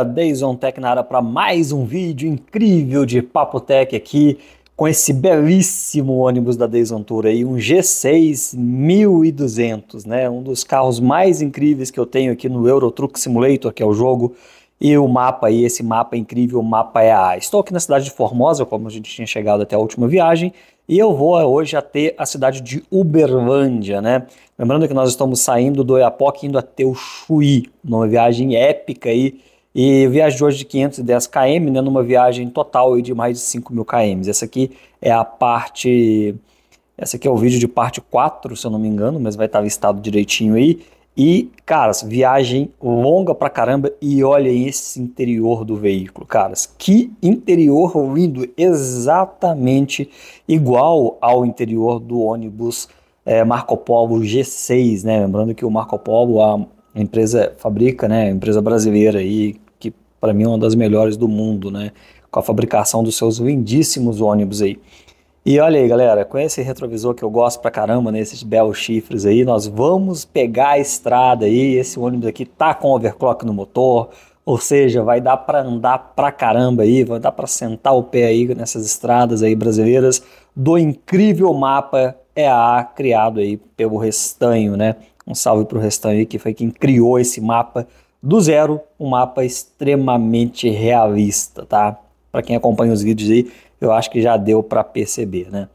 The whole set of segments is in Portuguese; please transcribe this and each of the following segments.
galera, Deison Tech na área para mais um vídeo incrível de Papo Tech aqui com esse belíssimo ônibus da Deison Tour aí, um G6 1200, né? Um dos carros mais incríveis que eu tenho aqui no Euro Truck Simulator, que é o jogo, e o mapa aí, esse mapa é incrível, o mapa é a. Estou aqui na cidade de Formosa, como a gente tinha chegado até a última viagem, e eu vou hoje até a cidade de Uberlândia, né? Lembrando que nós estamos saindo do Oiapoque indo até o Chuí, numa viagem épica aí e eu viajo hoje de 510 km, né, numa viagem total de mais de 5 mil km. Essa aqui é a parte. Essa aqui é o vídeo de parte 4, se eu não me engano, mas vai estar listado direitinho aí. E, caras viagem longa pra caramba e olha esse interior do veículo, caras. Que interior lindo, exatamente igual ao interior do ônibus é, Marco Polo G6, né? Lembrando que o Marco Polo, a empresa fabrica, né? Empresa brasileira aí, para mim, é uma das melhores do mundo, né? Com a fabricação dos seus lindíssimos ônibus aí. E olha aí, galera, com esse retrovisor que eu gosto pra caramba, né, esses belos chifres aí, nós vamos pegar a estrada aí. Esse ônibus aqui tá com overclock no motor, ou seja, vai dar para andar pra caramba aí, vai dar para sentar o pé aí nessas estradas aí brasileiras do incrível mapa EA é criado aí pelo Restanho, né? Um salve pro Restanho aí que foi quem criou esse mapa do zero um mapa extremamente realista, tá? Para quem acompanha os vídeos aí, eu acho que já deu para perceber, né?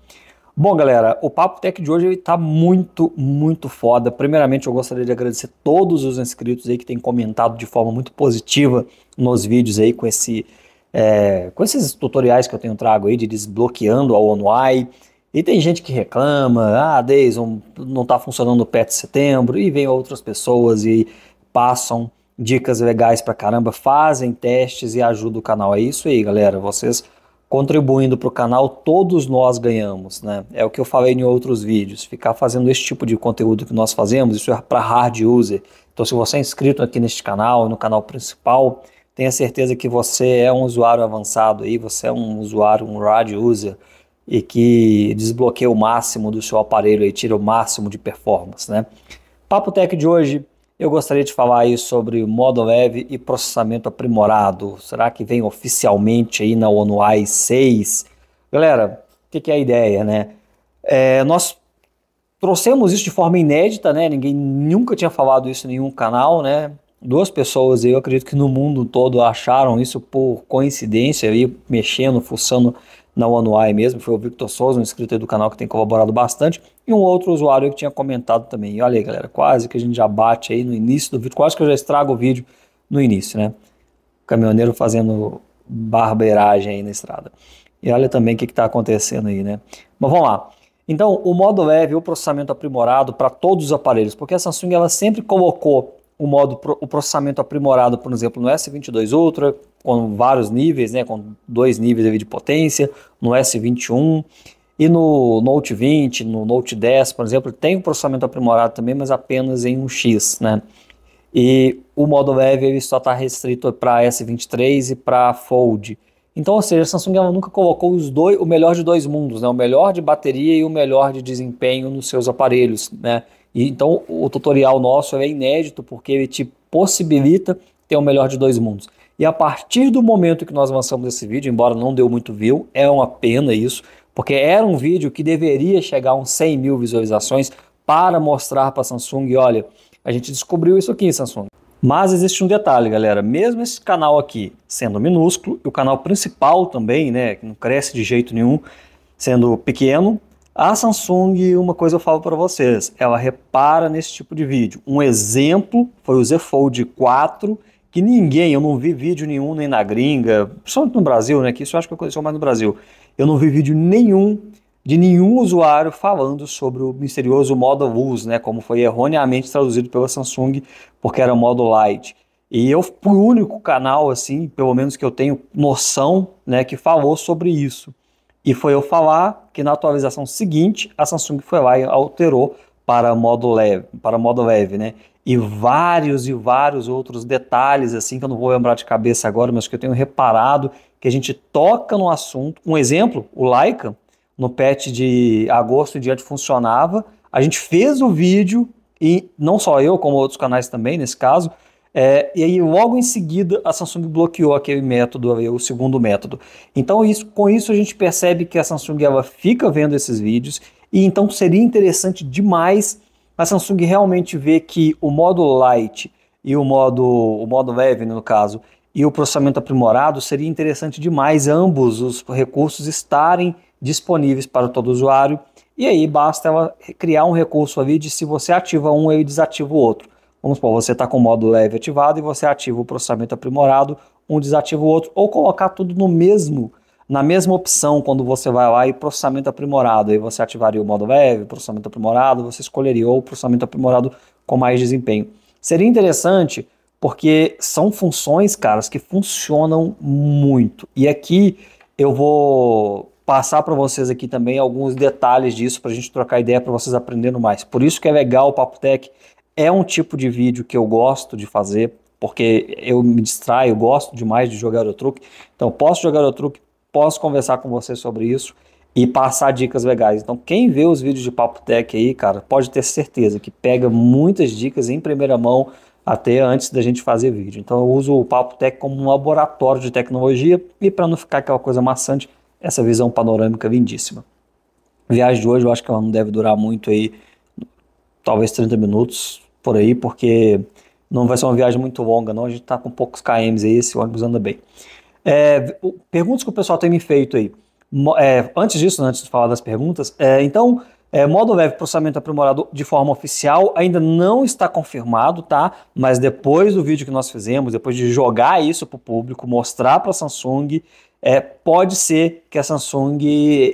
Bom, galera, o Papo Tech de hoje está muito, muito foda. Primeiramente, eu gostaria de agradecer todos os inscritos aí que têm comentado de forma muito positiva nos vídeos aí com, esse, é, com esses tutoriais que eu tenho trago aí de desbloqueando a ONUI. E tem gente que reclama, ah, Deison, não está funcionando o PET de setembro, e vem outras pessoas e passam dicas legais pra caramba, fazem testes e ajudam o canal. É isso aí, galera. Vocês contribuindo para o canal, todos nós ganhamos, né? É o que eu falei em outros vídeos. Ficar fazendo esse tipo de conteúdo que nós fazemos, isso é para hard user. Então, se você é inscrito aqui neste canal, no canal principal, tenha certeza que você é um usuário avançado aí, você é um usuário, um hard user e que desbloqueia o máximo do seu aparelho e tira o máximo de performance, né? Papo Tech de hoje eu gostaria de falar aí sobre o modo leve e processamento aprimorado. Será que vem oficialmente aí na ONUAI 6? Galera, o que, é a ideia, né? É, nós trouxemos isso de forma inédita, né? Ninguém nunca tinha falado isso em nenhum canal, né? Duas pessoas, eu acredito que no mundo todo acharam isso por coincidência, aí mexendo, fuçando na ONUAI mesmo. Foi o Victor Souza, um inscrito aí do canal que tem colaborado bastante e um outro usuário que tinha comentado também. E olha aí, galera, quase que a gente já bate aí no início do vídeo, quase que eu já estrago o vídeo no início, né? caminhoneiro fazendo barbeiragem aí na estrada. E olha também o que está acontecendo aí, né? Mas vamos lá. Então, o modo leve, o processamento aprimorado para todos os aparelhos, porque a Samsung ela sempre colocou o modo o processamento aprimorado, por exemplo, no S22 Ultra, com vários níveis, né, com dois níveis de potência, no S21, e no Note 20, no Note 10, por exemplo, tem um processamento aprimorado também, mas apenas em 1x, né? E o modo Web ele só está restrito para S23 e para Fold. Então, ou seja, a Samsung ela nunca colocou os dois, o melhor de dois mundos, né? O melhor de bateria e o melhor de desempenho nos seus aparelhos, né? E, então, o tutorial nosso é inédito porque ele te possibilita ter o melhor de dois mundos. E a partir do momento que nós lançamos esse vídeo, embora não deu muito view, é uma pena isso, porque era um vídeo que deveria chegar a uns 100 mil visualizações para mostrar para a Samsung, olha, a gente descobriu isso aqui, Samsung. Mas existe um detalhe, galera. Mesmo esse canal aqui sendo minúsculo, e o canal principal também, né, que não cresce de jeito nenhum, sendo pequeno, a Samsung, uma coisa eu falo para vocês, ela repara nesse tipo de vídeo. Um exemplo foi o Z Fold 4, que ninguém, eu não vi vídeo nenhum nem na gringa, principalmente no Brasil, né, que isso eu acho que aconteceu mais no Brasil eu não vi vídeo nenhum de nenhum usuário falando sobre o misterioso modo luz, né, como foi erroneamente traduzido pela Samsung, porque era modo light. E eu fui o único canal, assim, pelo menos que eu tenho noção, né, que falou sobre isso. E foi eu falar que na atualização seguinte, a Samsung foi lá e alterou para modo leve, para modo leve, né? E vários e vários outros detalhes assim que eu não vou lembrar de cabeça agora, mas que eu tenho reparado que a gente toca no assunto. Um exemplo, o Laika no patch de agosto em diante funcionava. A gente fez o vídeo e não só eu, como outros canais também nesse caso, é, e aí logo em seguida a Samsung bloqueou aquele método, o segundo método. Então isso, com isso a gente percebe que a Samsung ela fica vendo esses vídeos e então seria interessante demais a Samsung realmente ver que o modo light e o modo, o modo leve, no caso, e o processamento aprimorado, seria interessante demais ambos os recursos estarem disponíveis para todo usuário. E aí basta ela criar um recurso ali de se você ativa um, ele desativa o outro. Vamos supor, você está com o modo leve ativado e você ativa o processamento aprimorado, um desativa o outro, ou colocar tudo no mesmo na mesma opção, quando você vai lá e processamento aprimorado, aí você ativaria o modo web, processamento aprimorado, você escolheria ou processamento aprimorado com mais desempenho. Seria interessante porque são funções, caras, que funcionam muito. E aqui eu vou passar para vocês aqui também alguns detalhes disso para a gente trocar ideia para vocês aprendendo mais. Por isso que é legal o Papo Tech, é um tipo de vídeo que eu gosto de fazer, porque eu me distraio, eu gosto demais de jogar o truque. Então, posso jogar o truque posso conversar com você sobre isso e passar dicas legais. Então, quem vê os vídeos de Papo Tech aí, cara, pode ter certeza que pega muitas dicas em primeira mão até antes da gente fazer vídeo. Então, eu uso o Papo Tech como um laboratório de tecnologia e para não ficar aquela coisa maçante, essa visão panorâmica lindíssima. viagem de hoje, eu acho que ela não deve durar muito aí, talvez 30 minutos por aí, porque não vai ser uma viagem muito longa, não. A gente está com poucos KMs aí, esse ônibus anda bem. É, perguntas que o pessoal tem me feito aí. É, antes disso, né, antes de falar das perguntas, é, então, é, modo web processamento aprimorado de forma oficial ainda não está confirmado, tá? Mas depois do vídeo que nós fizemos, depois de jogar isso para o público, mostrar para a Samsung, é, pode ser que a Samsung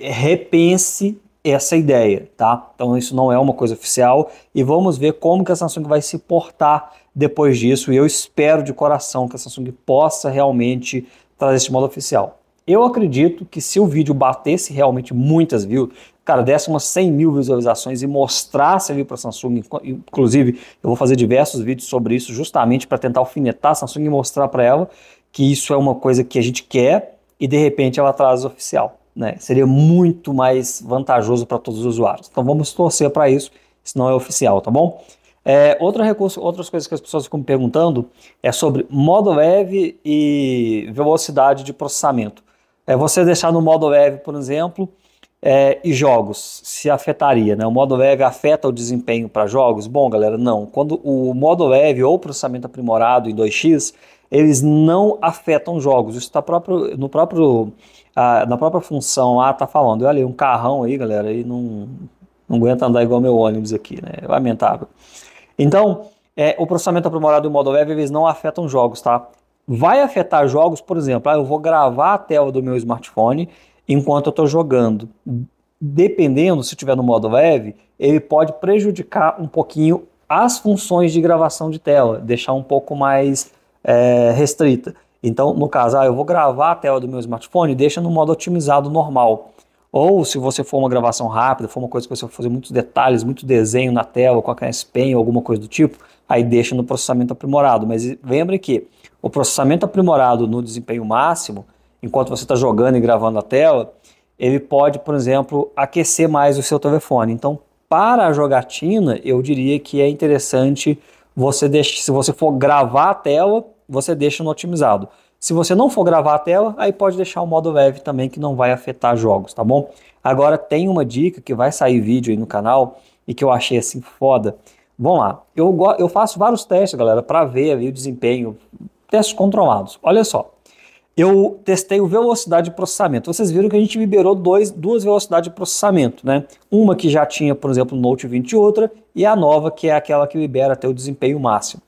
repense essa ideia, tá? Então isso não é uma coisa oficial e vamos ver como que a Samsung vai se portar depois disso. E eu espero de coração que a Samsung possa realmente traz esse modo oficial. Eu acredito que se o vídeo batesse realmente muitas views, cara, desse umas 100 mil visualizações e mostrasse ali para a Samsung, inclusive eu vou fazer diversos vídeos sobre isso justamente para tentar alfinetar a Samsung e mostrar para ela que isso é uma coisa que a gente quer e de repente ela traz oficial. Né? Seria muito mais vantajoso para todos os usuários. Então vamos torcer para isso, se não é oficial, tá bom? É, outro recurso, outras coisas que as pessoas ficam me perguntando é sobre modo leve e velocidade de processamento. É, você deixar no modo leve por exemplo, é, e jogos, se afetaria, né? O modo leve afeta o desempenho para jogos? Bom, galera, não. Quando o modo leve ou processamento aprimorado em 2x, eles não afetam jogos. Isso está próprio, no próprio, na própria função lá, tá falando. Olha ali, um carrão aí, galera, aí não, não aguenta andar igual meu ônibus aqui, né? É lamentável. Então, é, o processamento aprimorado em modo web, vezes não afetam jogos, tá? Vai afetar jogos, por exemplo, ah, eu vou gravar a tela do meu smartphone enquanto eu estou jogando. Dependendo, se tiver no modo web, ele pode prejudicar um pouquinho as funções de gravação de tela, deixar um pouco mais é, restrita. Então, no caso, ah, eu vou gravar a tela do meu smartphone, deixa no modo otimizado normal. Ou se você for uma gravação rápida, for uma coisa que você for fazer muitos detalhes, muito desenho na tela, com a Canes Pen, alguma coisa do tipo, aí deixa no processamento aprimorado. Mas lembre que o processamento aprimorado no desempenho máximo, enquanto você está jogando e gravando a tela, ele pode, por exemplo, aquecer mais o seu telefone. Então, para a jogatina, eu diria que é interessante você deixar, se você for gravar a tela, você deixa no otimizado. Se você não for gravar a tela, aí pode deixar o modo leve também, que não vai afetar jogos, tá bom? Agora tem uma dica que vai sair vídeo aí no canal e que eu achei assim foda. Vamos lá, eu, eu faço vários testes, galera, para ver ali o desempenho, testes controlados. Olha só, eu testei o velocidade de processamento. Vocês viram que a gente liberou dois, duas velocidades de processamento, né? Uma que já tinha, por exemplo, o Note 20 e outra, e a nova que é aquela que libera até o desempenho máximo.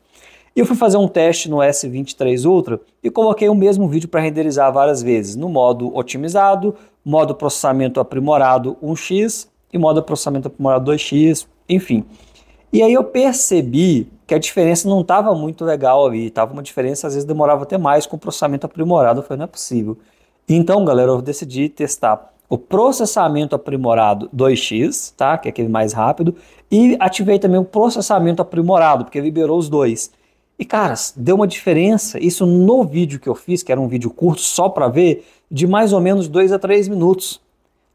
E eu fui fazer um teste no S23 Ultra e coloquei o mesmo vídeo para renderizar várias vezes, no modo otimizado, modo processamento aprimorado 1x e modo processamento aprimorado 2x, enfim. E aí eu percebi que a diferença não estava muito legal ali, estava uma diferença, às vezes demorava até mais com o processamento aprimorado, eu falei, não é possível. Então, galera, eu decidi testar o processamento aprimorado 2x, tá? Que é aquele mais rápido, e ativei também o processamento aprimorado, porque liberou os dois. E, caras, deu uma diferença. Isso no vídeo que eu fiz, que era um vídeo curto, só para ver, de mais ou menos 2 a 3 minutos.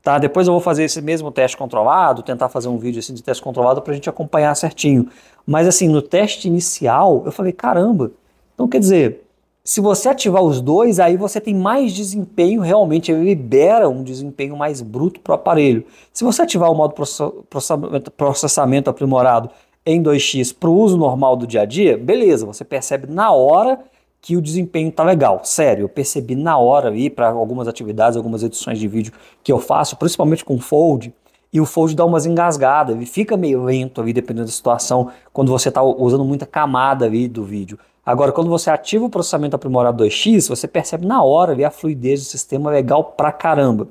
Tá? Depois eu vou fazer esse mesmo teste controlado, tentar fazer um vídeo assim de teste controlado para a gente acompanhar certinho. Mas assim, no teste inicial, eu falei, caramba. Então quer dizer, se você ativar os dois, aí você tem mais desempenho, realmente ele libera um desempenho mais bruto para o aparelho. Se você ativar o modo processamento aprimorado em 2x para o uso normal do dia a dia, beleza, você percebe na hora que o desempenho tá legal. Sério, eu percebi na hora aí para algumas atividades, algumas edições de vídeo que eu faço, principalmente com fold, e o fold dá umas engasgadas, ele fica meio lento ali dependendo da situação, quando você está usando muita camada ali do vídeo. Agora, quando você ativa o processamento aprimorado 2x, você percebe na hora ali a fluidez do sistema legal pra caramba.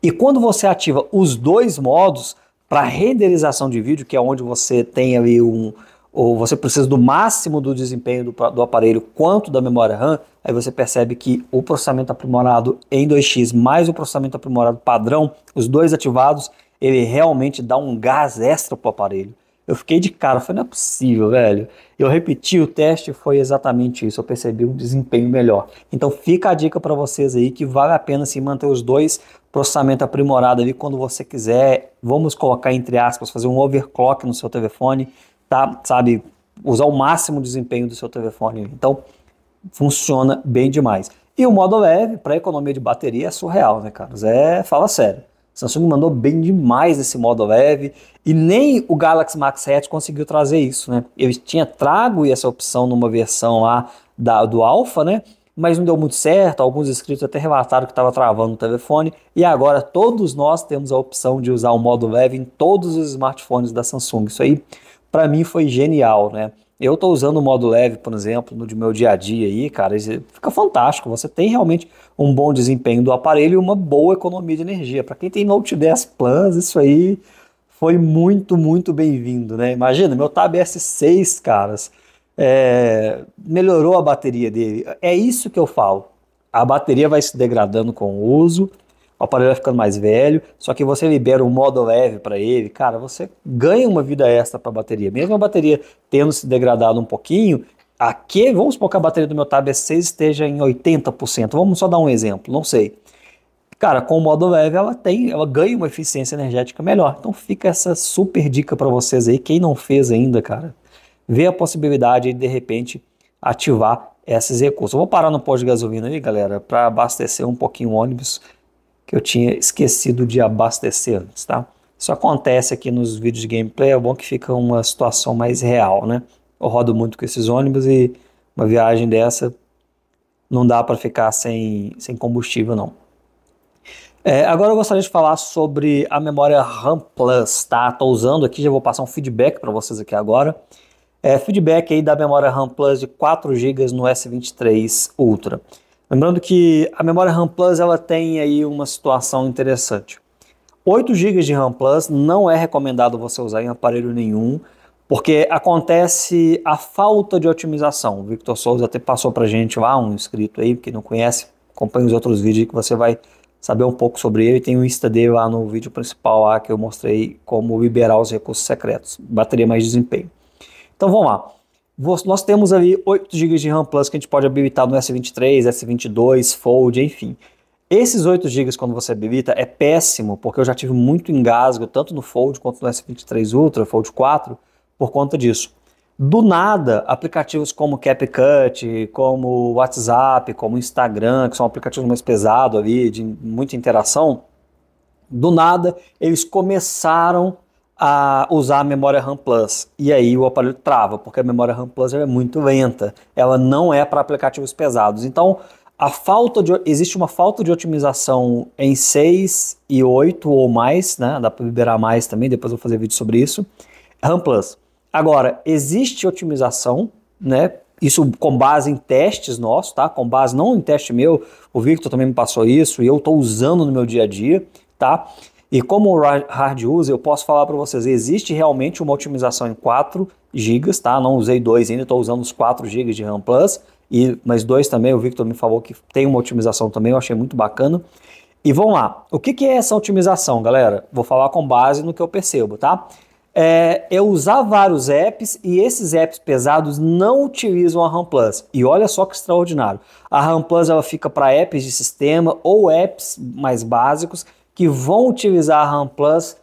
E quando você ativa os dois modos, para renderização de vídeo, que é onde você tem ali um. Ou você precisa do máximo do desempenho do, do aparelho quanto da memória RAM, aí você percebe que o processamento aprimorado em 2x mais o processamento aprimorado padrão, os dois ativados, ele realmente dá um gás extra para o aparelho. Eu fiquei de cara, foi não é possível, velho. Eu repeti o teste, foi exatamente isso. Eu percebi um desempenho melhor. Então fica a dica para vocês aí que vale a pena se assim, manter os dois processamento aprimorado ali quando você quiser. Vamos colocar entre aspas, fazer um overclock no seu telefone, tá? Sabe, usar o máximo desempenho do seu telefone. Então funciona bem demais. E o modo leve para economia de bateria é surreal, né, Carlos? É, fala sério. Samsung mandou bem demais esse modo leve e nem o Galaxy Max 7 conseguiu trazer isso, né? Eu tinha trago essa opção numa versão lá da, do Alpha, né? Mas não deu muito certo, alguns inscritos até relataram que estava travando o telefone e agora todos nós temos a opção de usar o modo leve em todos os smartphones da Samsung. Isso aí para mim foi genial, né? Eu estou usando o modo leve, por exemplo, no meu dia a dia aí, cara, fica fantástico. Você tem realmente um bom desempenho do aparelho e uma boa economia de energia. Para quem tem Note 10 Plus, isso aí foi muito, muito bem-vindo, né? Imagina, meu Tab S6, caras, é, melhorou a bateria dele. É isso que eu falo. A bateria vai se degradando com o uso, o aparelho vai ficando mais velho, só que você libera um modo leve para ele, cara, você ganha uma vida extra para a bateria. Mesmo a bateria tendo se degradado um pouquinho, aqui, vamos supor que a bateria do meu Tab S6 esteja em 80%, vamos só dar um exemplo, não sei. Cara, com o modo leve ela tem, ela ganha uma eficiência energética melhor. Então fica essa super dica para vocês aí, quem não fez ainda, cara, vê a possibilidade de de repente ativar esses recursos. Eu vou parar no posto de gasolina aí, galera, para abastecer um pouquinho o ônibus que eu tinha esquecido de abastecer, antes, tá? Isso acontece aqui nos vídeos de gameplay, é bom que fica uma situação mais real, né? Eu rodo muito com esses ônibus e uma viagem dessa não dá para ficar sem, sem combustível, não. É, agora eu gostaria de falar sobre a memória RAM Plus, tá? Estou usando aqui, já vou passar um feedback para vocês aqui agora. É, feedback aí da memória RAM Plus de 4 GB no S23 Ultra. Lembrando que a memória RAM Plus ela tem aí uma situação interessante. 8 GB de RAM Plus não é recomendado você usar em aparelho nenhum, porque acontece a falta de otimização. O Victor Souza até passou para gente lá, um inscrito aí, que não conhece, acompanha os outros vídeos que você vai saber um pouco sobre ele. Tem um Insta dele lá no vídeo principal lá, que eu mostrei como liberar os recursos secretos, bateria mais desempenho. Então vamos lá nós temos ali 8 GB de RAM Plus que a gente pode habilitar no S23, S22, Fold, enfim. Esses 8 GB quando você habilita é péssimo, porque eu já tive muito engasgo tanto no Fold quanto no S23 Ultra, Fold 4, por conta disso. Do nada, aplicativos como CapCut, como WhatsApp, como Instagram, que são aplicativos mais pesados ali, de muita interação, do nada eles começaram a usar a memória RAM Plus. E aí o aparelho trava, porque a memória RAM Plus é muito lenta. Ela não é para aplicativos pesados. Então, a falta de, existe uma falta de otimização em 6 e 8 ou mais, né? Dá para liberar mais também, depois eu vou fazer vídeo sobre isso. RAM Plus. Agora, existe otimização, né? Isso com base em testes nossos, tá? Com base não em teste meu, o Victor também me passou isso e eu estou usando no meu dia a dia, tá? E como hard user, eu posso falar para vocês, existe realmente uma otimização em 4 GB, tá? Não usei 2 ainda, estou usando os 4 GB de RAM Plus, e, mas 2 também, o Victor me falou que tem uma otimização também, eu achei muito bacana. E vamos lá, o que, que é essa otimização, galera? Vou falar com base no que eu percebo, tá? É, eu usar vários apps e esses apps pesados não utilizam a RAM Plus. E olha só que extraordinário. A RAM Plus ela fica para apps de sistema ou apps mais básicos que vão utilizar a RAM Plus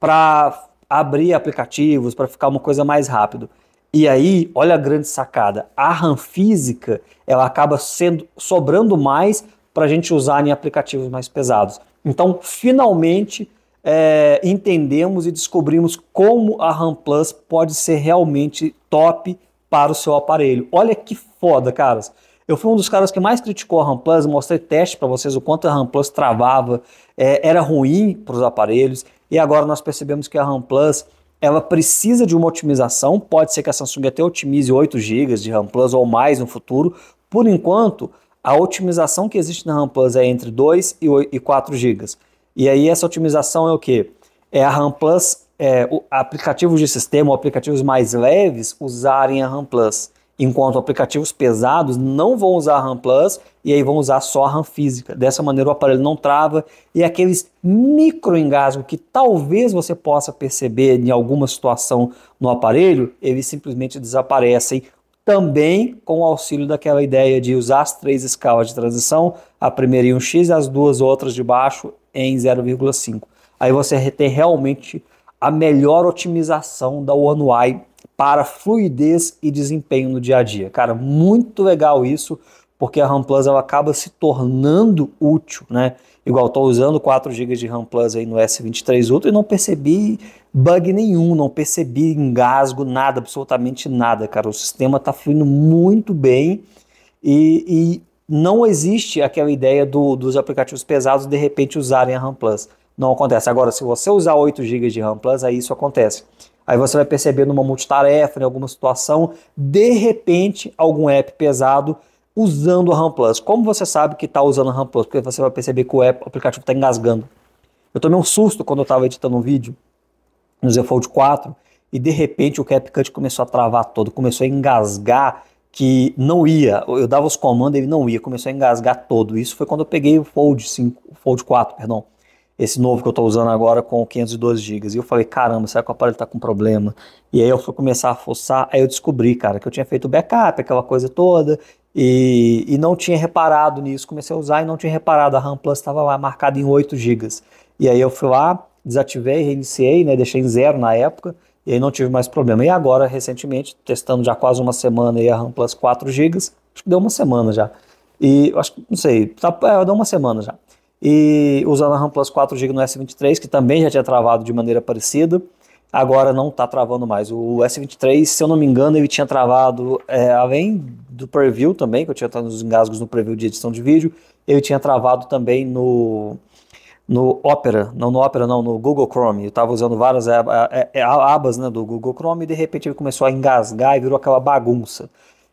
para abrir aplicativos, para ficar uma coisa mais rápido. E aí, olha a grande sacada, a RAM física, ela acaba sendo sobrando mais para a gente usar em aplicativos mais pesados. Então, finalmente, é, entendemos e descobrimos como a RAM Plus pode ser realmente top para o seu aparelho. Olha que foda, caras. Eu fui um dos caras que mais criticou a Ramplus, mostrei teste para vocês o quanto a Ramplus travava, é, era ruim para os aparelhos, e agora nós percebemos que a Ramplus ela precisa de uma otimização, pode ser que a Samsung até otimize 8 GB de Ramplus ou mais no futuro. Por enquanto, a otimização que existe na Ramplus é entre 2 e 4 GB. E aí essa otimização é o que? É a Ramplus, é, aplicativos de sistema ou aplicativos mais leves usarem a Ramplus enquanto aplicativos pesados não vão usar a RAM Plus e aí vão usar só a RAM física. Dessa maneira o aparelho não trava e é aqueles micro engasgos que talvez você possa perceber em alguma situação no aparelho, eles simplesmente desaparecem também com o auxílio daquela ideia de usar as três escalas de transição, a primeira em 1x e as duas outras de baixo em 0,5. Aí você tem realmente a melhor otimização da One UI para fluidez e desempenho no dia a dia. Cara, muito legal isso, porque a RAM Plus ela acaba se tornando útil, né? Igual estou usando 4 GB de RAM Plus aí no S23 Ultra e não percebi bug nenhum, não percebi engasgo, nada, absolutamente nada, cara. O sistema está fluindo muito bem e, e, não existe aquela ideia do, dos aplicativos pesados de repente usarem a RAM Plus. Não acontece. Agora, se você usar 8 GB de RAM Plus, aí isso acontece. Aí você vai perceber numa multitarefa, em alguma situação, de repente, algum app pesado usando o RAM Plus. Como você sabe que está usando o RAM Plus? Porque você vai perceber que o, app, o aplicativo está engasgando. Eu tomei um susto quando eu estava editando um vídeo no Fold 4 e de repente o CapCut começou a travar todo, começou a engasgar que não ia. Eu dava os comandos, ele não ia, começou a engasgar todo. Isso foi quando eu peguei o Fold 5, o Fold 4, perdão esse novo que eu estou usando agora com 512 GB. E eu falei, caramba, será que o aparelho está com problema? E aí eu fui começar a forçar, aí eu descobri, cara, que eu tinha feito backup, aquela coisa toda, e, e não tinha reparado nisso. Comecei a usar e não tinha reparado, a RAM Plus estava lá marcada em 8 GB. E aí eu fui lá, desativei, reiniciei, né, deixei em zero na época, e aí não tive mais problema. E agora, recentemente, testando já quase uma semana aí a RAM Plus 4 GB, acho que deu uma semana já. E acho que, não sei, tá, é, deu uma semana já e usando a RAM Plus 4GB no S23, que também já tinha travado de maneira parecida, agora não está travando mais. O S23, se eu não me engano, ele tinha travado, é, além do preview também, que eu tinha estado nos engasgos no preview de edição de vídeo, ele tinha travado também no, no Opera, não no Opera não, no Google Chrome. Eu estava usando várias é, é, é, abas né, do Google Chrome e de repente ele começou a engasgar e virou aquela bagunça.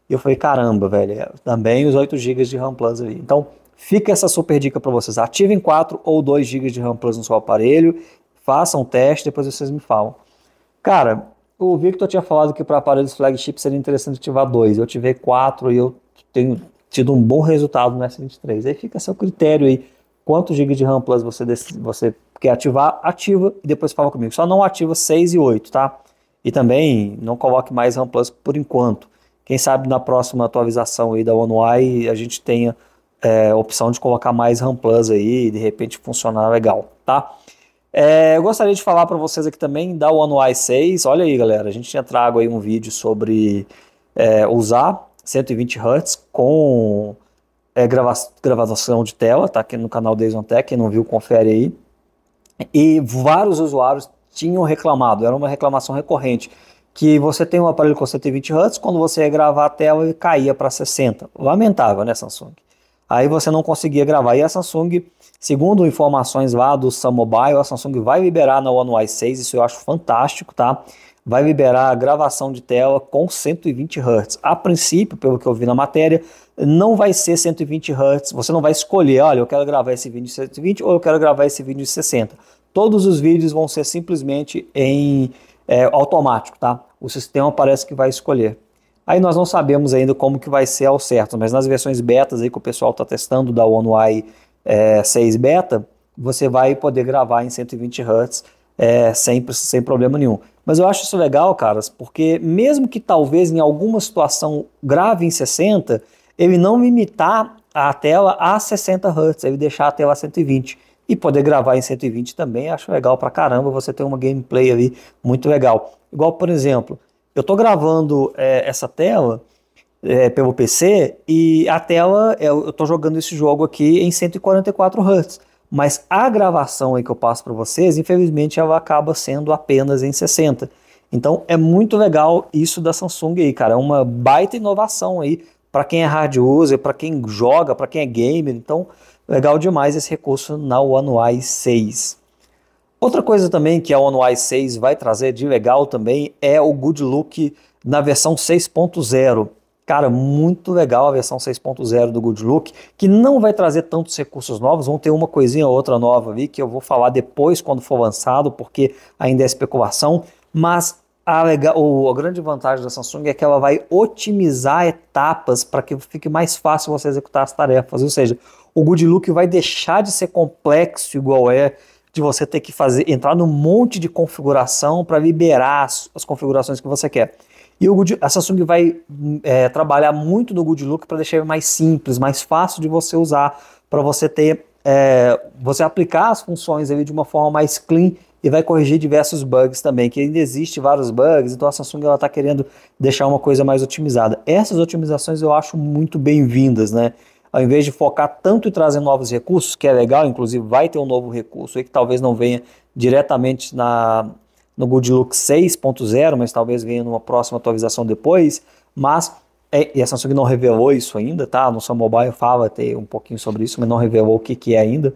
E eu falei, caramba, velho, também os 8 GB de RAM Plus ali. Então, Fica essa super dica para vocês. Ativem 4 ou 2 GB de RAM Plus no seu aparelho, façam o teste, depois vocês me falam. Cara, o Victor tinha falado que para aparelhos flagship seria interessante ativar dois. Eu tive quatro e eu tenho tido um bom resultado no S23. Aí fica a seu critério aí. Quantos GB de RAM Plus você, você quer ativar, ativa e depois fala comigo. Só não ativa 6 e 8, tá? E também não coloque mais RAM Plus por enquanto. Quem sabe na próxima atualização aí da One UI a gente tenha é, opção de colocar mais Plus aí e de repente funcionar legal, tá? É, eu gostaria de falar para vocês aqui também da One UI 6. Olha aí, galera, a gente já trago aí um vídeo sobre é, usar 120 Hz com é, grava gravação de tela, tá aqui no canal da Exontech, quem não viu, confere aí. E vários usuários tinham reclamado, era uma reclamação recorrente que você tem um aparelho com 120 Hz, quando você ia gravar a tela ele caía para 60. Lamentável, né, Samsung? aí você não conseguia gravar. E a Samsung, segundo informações lá do Mobile, a Samsung vai liberar na One UI 6, isso eu acho fantástico, tá? Vai liberar a gravação de tela com 120 Hz. A princípio, pelo que eu vi na matéria, não vai ser 120 Hz. Você não vai escolher, olha, eu quero gravar esse vídeo em 120 ou eu quero gravar esse vídeo em 60. Todos os vídeos vão ser simplesmente em é, automático, tá? O sistema parece que vai escolher. Aí nós não sabemos ainda como que vai ser ao certo, mas nas versões betas aí que o pessoal está testando da One UI é, 6 beta, você vai poder gravar em 120 Hz é, sem, sem problema nenhum. Mas eu acho isso legal, caras, porque mesmo que talvez em alguma situação grave em 60, ele não limitar a tela a 60 Hz, ele deixar a tela a 120 e poder gravar em 120 também, acho legal pra caramba, você ter uma gameplay ali muito legal. Igual, por exemplo, eu estou gravando é, essa tela é, pelo PC e a tela, é, eu estou jogando esse jogo aqui em 144 Hz. Mas a gravação aí que eu passo para vocês, infelizmente, ela acaba sendo apenas em 60. Então é muito legal isso da Samsung aí, cara. É uma baita inovação aí para quem é hard user, para quem joga, para quem é gamer. Então, legal demais esse recurso na One UI 6. Outra coisa também que a One UI 6 vai trazer de legal também é o Good Look na versão 6.0. Cara, muito legal a versão 6.0 do Good Look, que não vai trazer tantos recursos novos, vão ter uma coisinha ou outra nova ali que eu vou falar depois quando for lançado, porque ainda é especulação, mas a, legal, a grande vantagem da Samsung é que ela vai otimizar etapas para que fique mais fácil você executar as tarefas, ou seja, o Good Look vai deixar de ser complexo igual é de você ter que fazer entrar num monte de configuração para liberar as, as, configurações que você quer. E o Good, a Samsung vai é, trabalhar muito no Good Look para deixar mais simples, mais fácil de você usar, para você ter é, você aplicar as funções ali de uma forma mais clean e vai corrigir diversos bugs também, que ainda existe vários bugs, então a Samsung ela está querendo deixar uma coisa mais otimizada. Essas otimizações eu acho muito bem-vindas, né? ao invés de focar tanto em trazer novos recursos, que é legal, inclusive vai ter um novo recurso aí que talvez não venha diretamente na, no Good Look 6.0, mas talvez venha numa próxima atualização depois, mas é, e a Samsung não revelou isso ainda, tá? No seu mobile fala ter um pouquinho sobre isso, mas não revelou o que, que é ainda.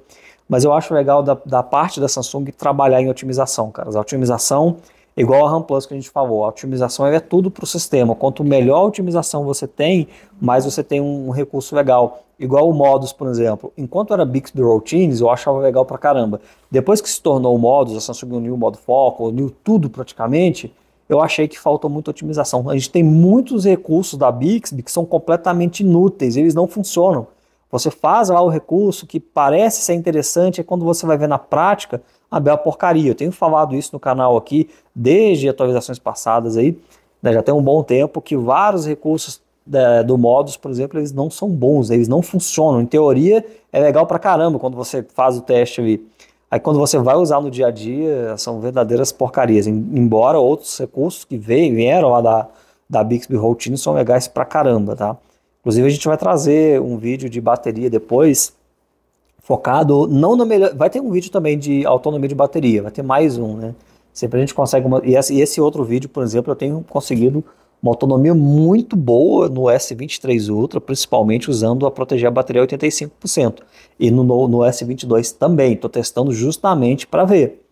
Mas eu acho legal da, da parte da Samsung trabalhar em otimização, cara. A otimização, igual a RAM Plus que a gente falou, a otimização é tudo para o sistema. Quanto melhor a otimização você tem, mais você tem um recurso legal. Igual o Modus, por exemplo. Enquanto era Bixby Routines, eu achava legal pra caramba. Depois que se tornou o Modus, a Samsung uniu o modo foco, uniu tudo praticamente, eu achei que falta muita otimização. A gente tem muitos recursos da Bixby que são completamente inúteis, eles não funcionam. Você faz lá o recurso que parece ser interessante, é quando você vai ver na prática, a ah, bela porcaria. Eu tenho falado isso no canal aqui desde atualizações passadas aí, né? já tem um bom tempo que vários recursos da, do modus, por exemplo, eles não são bons, eles não funcionam. Em teoria, é legal pra caramba quando você faz o teste ali. Aí quando você vai usar no dia a dia, são verdadeiras porcarias. Embora outros recursos que veio, vieram lá da, da Bixby Routine são legais pra caramba, tá? Inclusive a gente vai trazer um vídeo de bateria depois, focado não na melhor... Vai ter um vídeo também de autonomia de bateria, vai ter mais um, né? Sempre a gente consegue uma... E esse outro vídeo, por exemplo, eu tenho conseguido uma autonomia muito boa no S23 Ultra, principalmente usando a proteger a bateria 85%. E no, no, no S22 também, estou testando justamente para ver.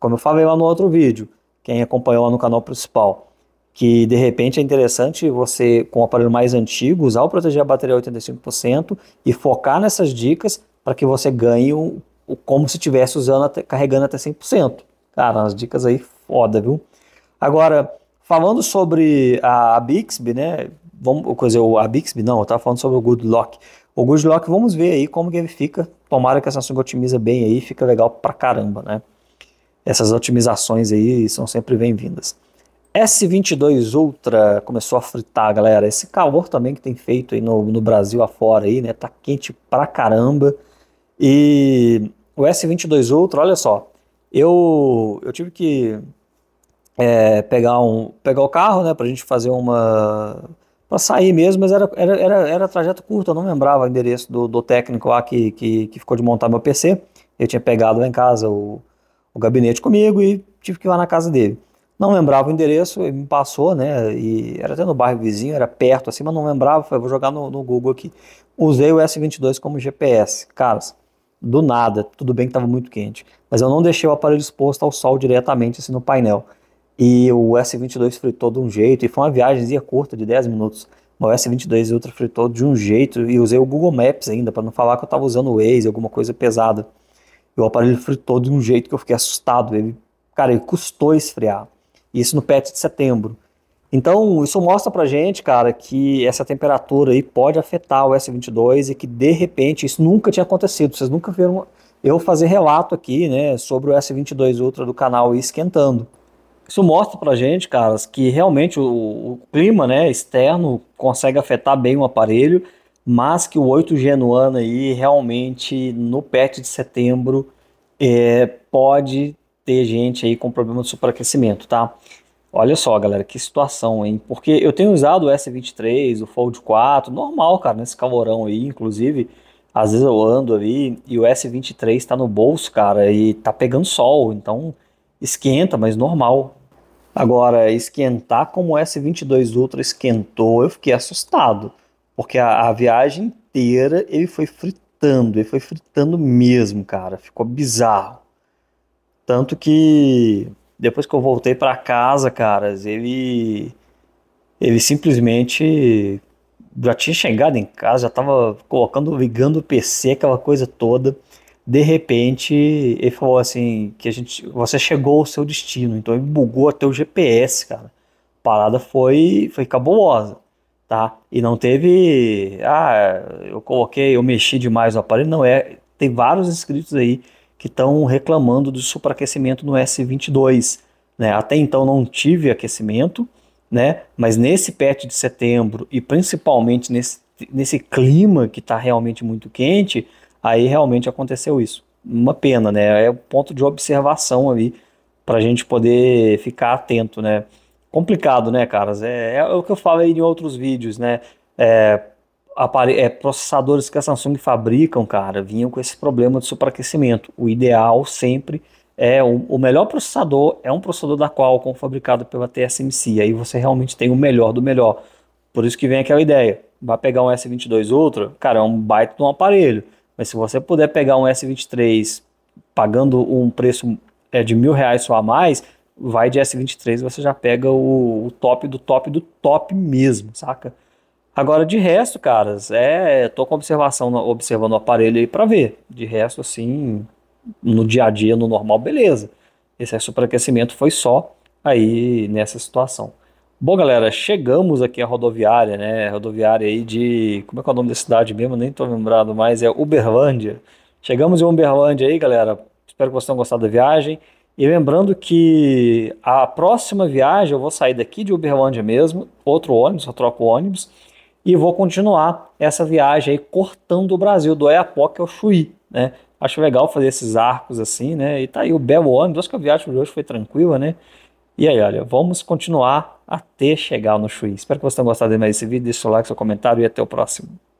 Como eu falei lá no outro vídeo, quem acompanhou lá no canal principal, que de repente é interessante você, com o aparelho mais antigo, usar o proteger a bateria 85% e focar nessas dicas para que você ganhe o, como se estivesse usando até, carregando até 100%. Cara, as dicas aí foda, viu? Agora, Falando sobre a, a Bixby, né? Vamos, quer dizer, a Bixby não, eu tava falando sobre o Goodlock. O Goodlock, vamos ver aí como que ele fica. Tomara que a Samsung otimiza bem aí, fica legal pra caramba, né? Essas otimizações aí são sempre bem-vindas. S22 Ultra começou a fritar, galera. Esse calor também que tem feito aí no, no Brasil afora aí, né? Tá quente pra caramba. E o S22 Ultra, olha só, eu, eu tive que é, pegar, um, pegar o carro, né, pra gente fazer uma. pra sair mesmo, mas era, era, era, era trajeto curto, eu não lembrava o endereço do, do técnico lá que, que, que, ficou de montar meu PC. Eu tinha pegado lá em casa o, o gabinete comigo e tive que ir lá na casa dele. Não lembrava o endereço, ele me passou, né? E era até no bairro vizinho, era perto assim, mas não lembrava. Falei, vou jogar no, no Google aqui. Usei o S22 como GPS. Caras, do nada, tudo bem que estava muito quente, mas eu não deixei o aparelho exposto ao sol diretamente assim no painel. E o S-22 fritou de um jeito, e foi uma viagemzinha curta de 10 minutos. O S-22 Ultra fritou de um jeito, e usei o Google Maps ainda, para não falar que eu estava usando o Waze, alguma coisa pesada. E o aparelho fritou de um jeito que eu fiquei assustado. Ele, cara, ele custou esfriar. isso no patch de setembro. Então, isso mostra pra gente, cara, que essa temperatura aí pode afetar o S22 e que de repente isso nunca tinha acontecido. Vocês nunca viram eu fazer relato aqui, né, sobre o S22 Ultra do canal esquentando isso mostra pra gente, caras, que realmente o, o, clima né, externo consegue afetar bem o aparelho, mas que o 8G no ano aí, realmente, no PET de setembro, é, pode ter gente aí com problema de superaquecimento, tá? Olha só, galera, que situação, hein? Porque eu tenho usado o S23, o Fold 4, normal, cara, nesse calorão aí, inclusive. Às vezes eu ando ali e o S23 tá no bolso, cara, e tá pegando sol, então esquenta, mas normal. Agora, esquentar como o S22 Ultra esquentou, eu fiquei assustado, porque a, a viagem inteira ele foi fritando, ele foi fritando mesmo, cara, ficou bizarro. Tanto que depois que eu voltei para casa, caras, ele ele simplesmente já tinha chegado em casa, já estava colocando, ligando o PC, aquela coisa toda de repente ele falou assim que a gente você chegou ao seu destino então ele bugou até o GPS cara a parada foi foi cabulosa tá e não teve ah eu coloquei eu mexi demais no aparelho não é tem vários inscritos aí que estão reclamando do superaquecimento no S22 né até então não tive aquecimento né mas nesse patch de setembro e principalmente nesse nesse clima que está realmente muito quente aí realmente aconteceu isso. Uma pena, né? É um ponto de observação ali para a gente poder ficar atento, né? Complicado, né, caras? É, é o que eu falei em outros vídeos, né? É, é, processadores que a Samsung fabricam, cara, vinham com esse problema de superaquecimento. O ideal sempre é o, o, melhor processador é um processador da Qualcomm fabricado pela TSMC. Aí você realmente tem o melhor do melhor. Por isso que vem aquela ideia. Vai pegar um S22 Ultra, cara, é um baita de um aparelho. Mas se você puder pegar um S23 pagando um preço é, de mil reais só a mais, vai de S23 você já pega o, o top do top do top mesmo, saca? Agora, de resto, caras, é, tô com observação, observando o aparelho aí pra ver. De resto, assim, no dia a dia, no normal, beleza. Esse é superaquecimento foi só aí nessa situação. Bom, galera, chegamos aqui à rodoviária, né? Rodoviária aí de. Como é que é o nome da cidade mesmo? Nem tô lembrado mais, é Uberlândia. Chegamos em Uberlândia aí, galera. Espero que vocês tenham gostado da viagem. E lembrando que a próxima viagem eu vou sair daqui de Uberlândia mesmo, outro ônibus, eu troco ônibus, e vou continuar essa viagem aí cortando o Brasil, do Oiapoque ao Chuí, né? Acho legal fazer esses arcos assim, né? E tá aí o belo ônibus, acho que a viagem de hoje foi tranquila, né? E aí, olha, vamos continuar até chegar no Chuí. Espero que vocês tenham gostado de mais esse vídeo. Deixe seu like, seu comentário e até o próximo.